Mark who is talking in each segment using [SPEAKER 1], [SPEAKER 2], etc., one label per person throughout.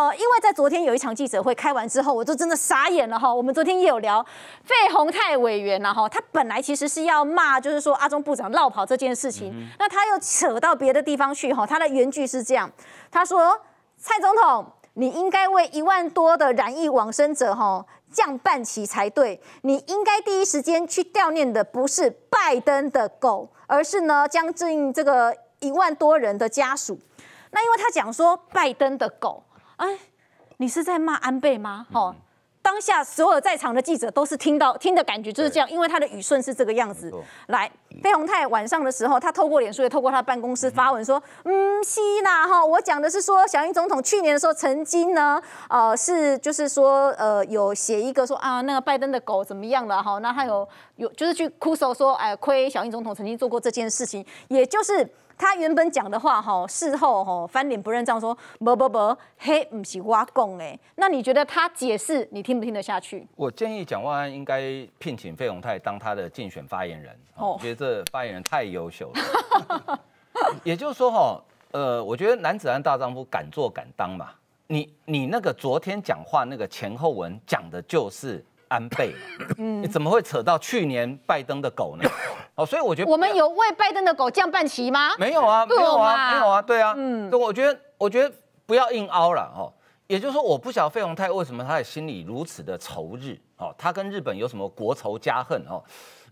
[SPEAKER 1] 呃，因为在昨天有一场记者会开完之后，我就真的傻眼了哈。我们昨天也有聊费宏泰委员了哈，他本来其实是要骂，就是说阿中部长绕跑这件事情，那他又扯到别的地方去哈。他的原句是这样，他说：“蔡总统，你应该为一万多的染疫往生者哈降半旗才对，你应该第一时间去悼念的不是拜登的狗，而是呢将近这个一万多人的家属。”那因为他讲说拜登的狗。哎，你是在骂安倍吗？哈，当下所有在场的记者都是听到，听的感觉就是这样，因为他的语顺是这个样子。来，费宏泰晚上的时候，他透过脸书也透过他的办公室发文说：“嗯，希腊哈，我讲的是说小英总统去年的时候曾经呢，呃，是就是说呃，有写一个说啊，那个拜登的狗怎么样了哈，那他有有就是去哭诉说，哎，亏小英总统曾经做过这件事情，也就是。”他原本讲的话，哈，事后哈翻脸不认账，说不不不，嘿，不是我讲哎。那你觉得他解释，你听不听得下去？
[SPEAKER 2] 我建议蒋万安应该聘请费鸿泰当他的竞选发言人，我觉得发言人太优秀了。也就是说，哈，呃，我觉得男子汉大丈夫，敢做敢当嘛。你你那个昨天讲话那个前后文讲的就是。安倍，嗯，你怎么会扯到去年拜登的狗呢？哦，所以我觉得我
[SPEAKER 1] 们有为拜登的狗降半旗吗？没有啊，没有啊，没有啊，
[SPEAKER 2] 对啊，嗯，那我觉得，我觉得不要硬凹了哦。也就是说，我不晓得费宏泰为什么他的心里如此的仇日哦，他跟日本有什么国仇家恨哦？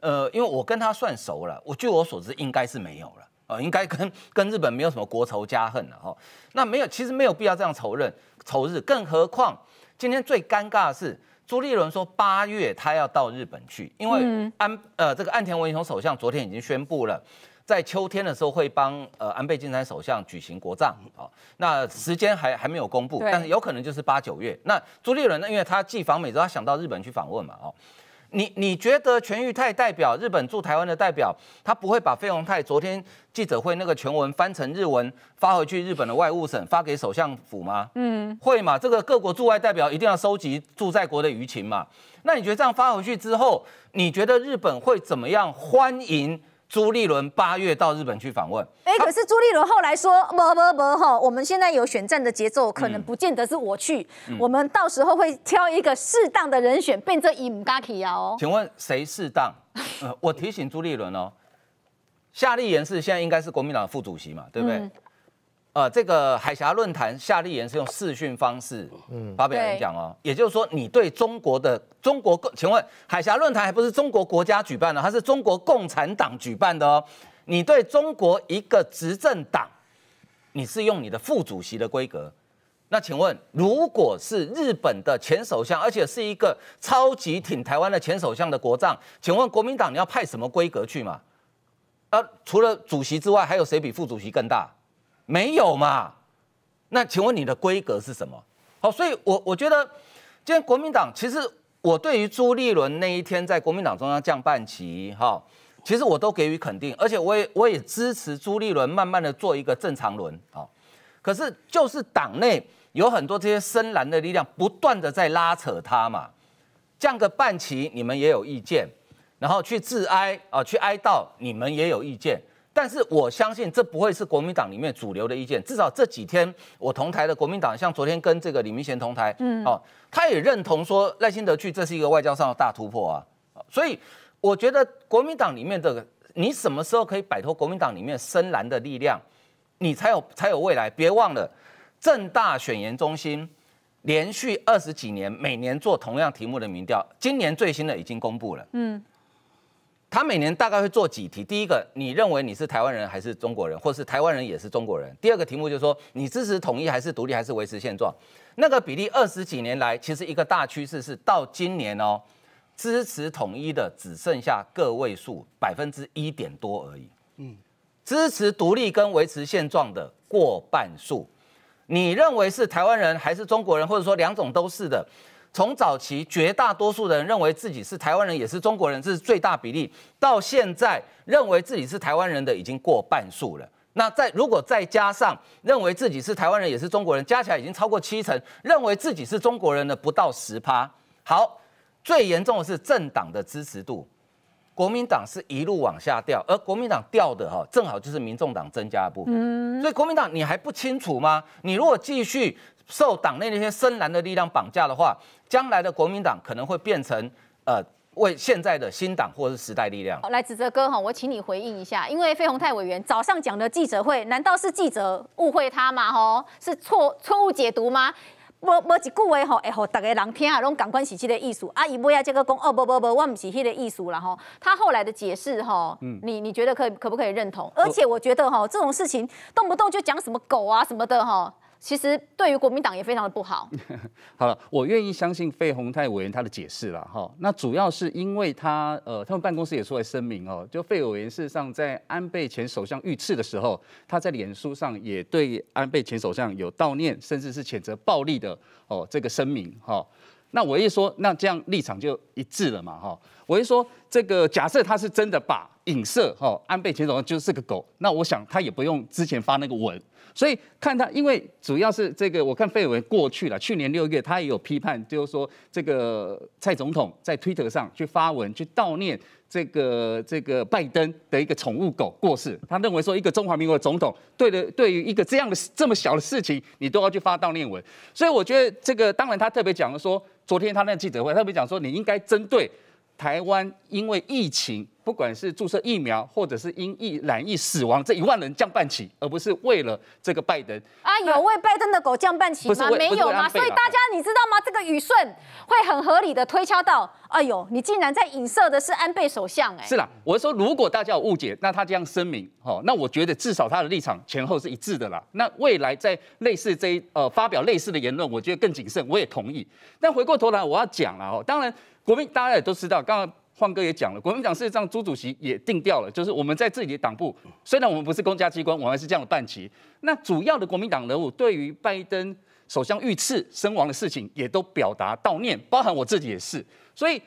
[SPEAKER 2] 呃，因为我跟他算熟了，我据我所知应该是没有了啊，应该跟跟日本没有什么国仇家恨了哦。那没有，其实没有必要这样仇认仇日，更何况今天最尴尬的是。朱立伦说，八月他要到日本去，因为安呃这个岸田文雄首相昨天已经宣布了，在秋天的时候会帮呃安倍晋三首相举行国葬啊。那时间还还没有公布，但是有可能就是八九月。那朱立伦呢，因为他既访美，他想到日本去访问嘛哦，你你觉得全誉泰代表日本驻台湾的代表，他不会把费鸿泰昨天记者会那个全文翻成日文发回去日本的外务省发给首相府吗？嗯，会吗？这个各国驻外代表一定要收集住在国的舆情嘛？那你觉得这样发回去之后，你觉得日本会怎么样欢迎？朱立伦八月到日本去访问，
[SPEAKER 1] 哎，可是朱立伦后来说不不不哈，我们现在有选战的节奏，可能不见得是我去，我们到时候会挑一个适当的人选，变成尹嘎琪啊哦。请
[SPEAKER 2] 问谁适当？呃，我提醒朱立伦哦，夏立言是现在应该是国民党副主席嘛，对不对？呃，这个海峡论坛，夏立言是用视讯方式
[SPEAKER 3] 发表演讲哦。
[SPEAKER 2] 也就是说，你对中国的中国共，请问海峡论坛还不是中国国家举办的，它是中国共产党举办的哦。你对中国一个执政党，你是用你的副主席的规格。那请问，如果是日本的前首相，而且是一个超级挺台湾的前首相的国丈，请问国民党你要派什么规格去嘛？呃，除了主席之外，还有谁比副主席更大？没有嘛？那请问你的规格是什么？好，所以，我我觉得，今天国民党，其实我对于朱立伦那一天在国民党中央降半旗，哈，其实我都给予肯定，而且我也我也支持朱立伦慢慢的做一个正常人，好，可是就是党内有很多这些深蓝的力量不断的在拉扯他嘛，降个半旗，你们也有意见，然后去致哀啊，去哀悼，你们也有意见。但是我相信这不会是国民党里面主流的意见，至少这几天我同台的国民党，像昨天跟这个李明贤同台，嗯，哦，他也认同说赖清德去这是一个外交上的大突破啊，所以我觉得国民党里面的你什么时候可以摆脱国民党里面深蓝的力量，你才有才有未来。别忘了正大选言中心连续二十几年每年做同样题目的民调，今年最新的已经公布了，嗯。他每年大概会做几题。第一个，你认为你是台湾人还是中国人，或是台湾人也是中国人？第二个题目就是说，你支持统一还是独立还是维持现状？那个比例二十几年来，其实一个大趋势是到今年哦，支持统一的只剩下个位数，百分之一点多而已。嗯，支持独立跟维持现状的过半数。你认为是台湾人还是中国人，或者说两种都是的？从早期绝大多数人认为自己是台湾人也是中国人，这是最大比例；到现在认为自己是台湾人的已经过半数了。那再如果再加上认为自己是台湾人也是中国人，加起来已经超过七成；认为自己是中国人的不到十趴。好，最严重的是政党的支持度。国民党是一路往下掉，而国民党掉的哈，正好就是民众党增加的部分。嗯，所以国民党你还不清楚吗？你如果继续受党内那些深蓝的力量绑架的话，将来的国民党可能会变成呃为现在的新党或者是时代力量。好，
[SPEAKER 1] 来，子哲哥哈，我请你回应一下，因为费鸿泰委员早上讲的记者会，难道是记者误会他吗？吼，是错错误解读吗？无无是句话吼，也吼，大家人听啊，拢感官是激的艺术。阿姨，不要这个讲，哦不不不，我唔是迄个艺术啦吼。他后来的解释吼，你你觉得可可不可以认同？而且我觉得吼，这种事情动不动就讲什么狗啊什么的哈。其实对于国民党也非常的不好。
[SPEAKER 3] 好了，我愿意相信费鸿泰委员他的解释了哈。那主要是因为他呃，他们办公室也出来声明哦，就费委员事实上在安倍前首相遇刺的时候，他在脸书上也对安倍前首相有悼念，甚至是谴责暴力的哦这个声明哈。那我一说，那这样立场就一致了嘛哈。我一说这个假设他是真的把。影射哈，安倍前总统就是个狗。那我想他也不用之前发那个文。所以看他，因为主要是这个，我看费文过去了，去年六月他也有批判，就是说这个蔡总统在推特上去发文去悼念这个这个拜登的一个宠物狗过世。他认为说，一个中华民国总统，对的，对于一个这样的这么小的事情，你都要去发悼念文。所以我觉得这个，当然他特别讲了说，昨天他那记者会特别讲说，你应该针对台湾，因为疫情。不管是注射疫苗，或者是因疫染疫死亡，这一万人降半旗，而不是为了这个拜登
[SPEAKER 1] 啊？有为拜登的狗降半旗吗？没有吗？所以大家你知道吗？这个宇顺会很合理的推敲到，哎呦，你竟然在影射的是安倍首相？哎，是啦，
[SPEAKER 3] 我是说，如果大家有误解，那他这样声明，哦，那我觉得至少他的立场前后是一致的啦。那未来在类似这一呃发表类似的言论，我觉得更谨慎，我也同意。但回过头来，我要讲了哦，当然，国民大家也都知道，刚刚。欢哥也讲了，国民党事实上朱主席也定掉了，就是我们在自己的党部，虽然我们不是公家机关，我们是这样半旗。那主要的国民党人物对于拜登首相遇刺身亡的事情，也都表达悼念，包含我自己也是。所以，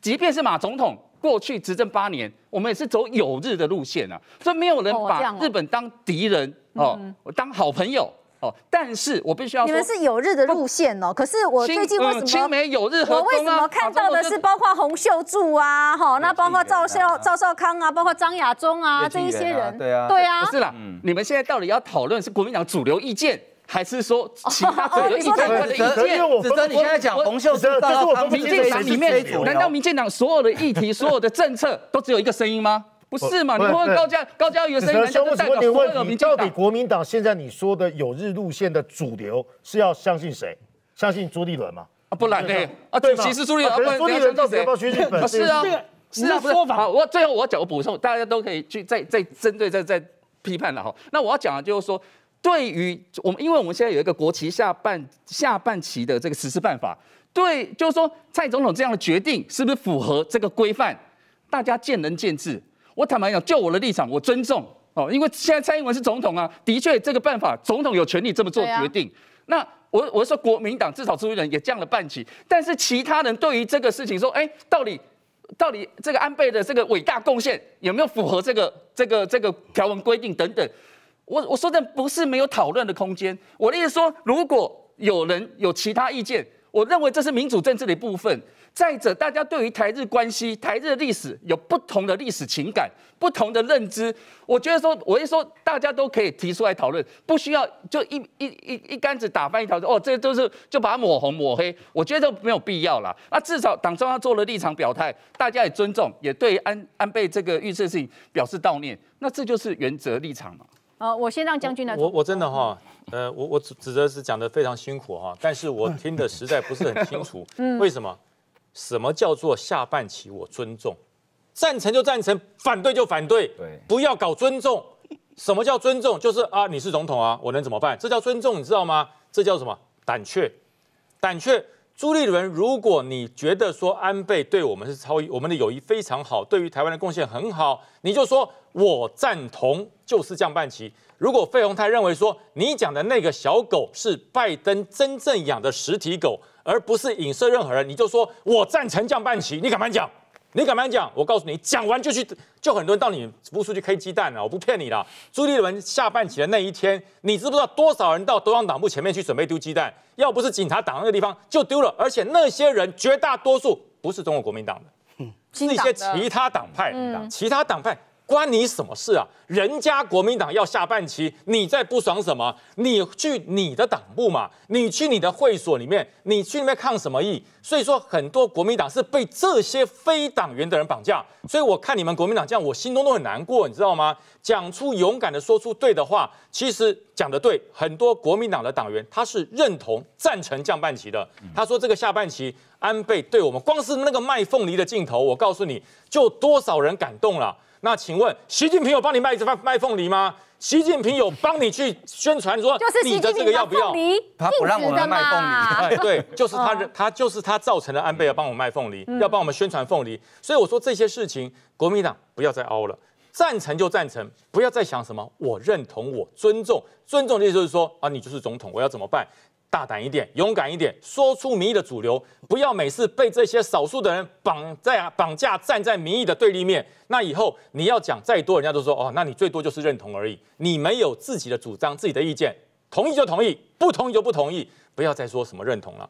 [SPEAKER 3] 即便是马总统过去执政八年，我们也是走友日的路线啊，所以没有人把日本当敌人哦，当好朋友。哦，但是我必须要。你们是有
[SPEAKER 1] 日的路线哦，可是我最近为什么青梅有日和我为什么看到的是包括洪秀柱啊，哈，那包括赵少赵少康啊，包括张亚中啊这一些人，对啊，对啊，不是啦，
[SPEAKER 3] 你们现在到底要讨论是国民党主流意见，还是说其他对 立的意见，指责你现在讲洪秀柱、赵民进党里面，难道民进党所有的议题、所有的政策都只有一个声音吗？
[SPEAKER 4] 不是嘛？你问高嘉
[SPEAKER 3] 高嘉瑜先生，你问你到底
[SPEAKER 4] 国民党现在你说的有日路线的主流是要相信谁？相信朱立伦吗？啊，不然呢？啊，对嘛？可是朱立伦不要去日本，是啊，是说
[SPEAKER 3] 法。我最后我要讲个补充，大家都可以去再再针对再再批判了哈。那我要讲的就是说，对于我们，因为我们现在有一个国旗下半下半旗的这个实施办法，对，就是说蔡总统这样的决定是不是符合这个规范？大家见仁见智。我坦白讲，就我的立场，我尊重哦，因为现在蔡英文是总统啊，的确这个办法，总统有权利这么做决定。那我我说国民党至少朱立伦也降了半旗，但是其他人对于这个事情说，哎，到底到底这个安倍的这个伟大贡献有没有符合这个这个这个条文规定等等，我我说的不是没有讨论的空间。我的意思说，如果有人有其他意见，我认为这是民主政治的一部分。再者，大家对于台日关系、台日历史有不同的历史情感、不同的认知。我觉得说，我一说大家都可以提出来讨论，不需要就一一一一竿子打翻一条哦，这都是就把它抹红抹黑，我觉得都没有必要啦。那至少党中央做了立场表态，大家也尊重，也对安倍这个预测性表示悼念。那这就是原则立场嘛。
[SPEAKER 1] 啊，我先让将军来。我
[SPEAKER 4] 我真的哈，呃，我我指指责是讲的非常辛苦哈，但是我听的实在不是很清楚，为什么？什么叫做下半旗？我尊重，赞成就赞成，反对就反对，对，不要搞尊重。什么叫尊重？就是啊，你是总统啊，我能怎么办？这叫尊重，你知道吗？这叫什么？胆怯，胆怯。朱立伦，如果你觉得说安倍对我们是超我们的友谊非常好，对于台湾的贡献很好，你就说我赞同就是降半旗。如果费鸿泰认为说你讲的那个小狗是拜登真正养的实体狗，而不是影射任何人，你就说我赞成降半旗，你敢不敢讲？你敢不敢讲？我告诉你，讲完就去，就很多人到你务出去 K 鸡蛋了。我不骗你了，朱立伦下半旗的那一天，你知不知道多少人到中央党部前面去准备丢鸡蛋？要不是警察挡那个地方，就丢了。而且那些人绝大多数不是中国国民党的，是那些其他党派，其他党派。关你什么事啊？人家国民党要下半旗，你在不爽什么？你去你的党部嘛，你去你的会所里面，你去那边抗什么？义？所以说，很多国民党是被这些非党员的人绑架。所以我看你们国民党这样，我心中都很难过，你知道吗？讲出勇敢的，说出对的话，其实讲的对。很多国民党的党员他是认同赞成降半旗的。他说这个下半旗，安倍对我们，光是那个卖凤梨的镜头，我告诉你就多少人感动了。那请问，习近平有帮你卖这番卖凤梨吗？习近平有帮你去宣传说你的这个要不要？他不让我们卖凤梨，对，就是他，他就是他造成的。安倍要帮我卖凤梨，要帮我们宣传凤梨，所以我说这些事情，国民党不要再凹了，赞成就赞成，不要再想什么我认同我尊重，尊重的意思就是说啊，你就是总统，我要怎么办？大胆一点，勇敢一点，说出民意的主流，不要每次被这些少数的人绑在啊绑架，站在民意的对立面。那以后你要讲再多，人家都说哦，那你最多就是认同而已，你没有自己的主张、自己的意见，同意就同意，不同意就不同意，不要再说什么认同了。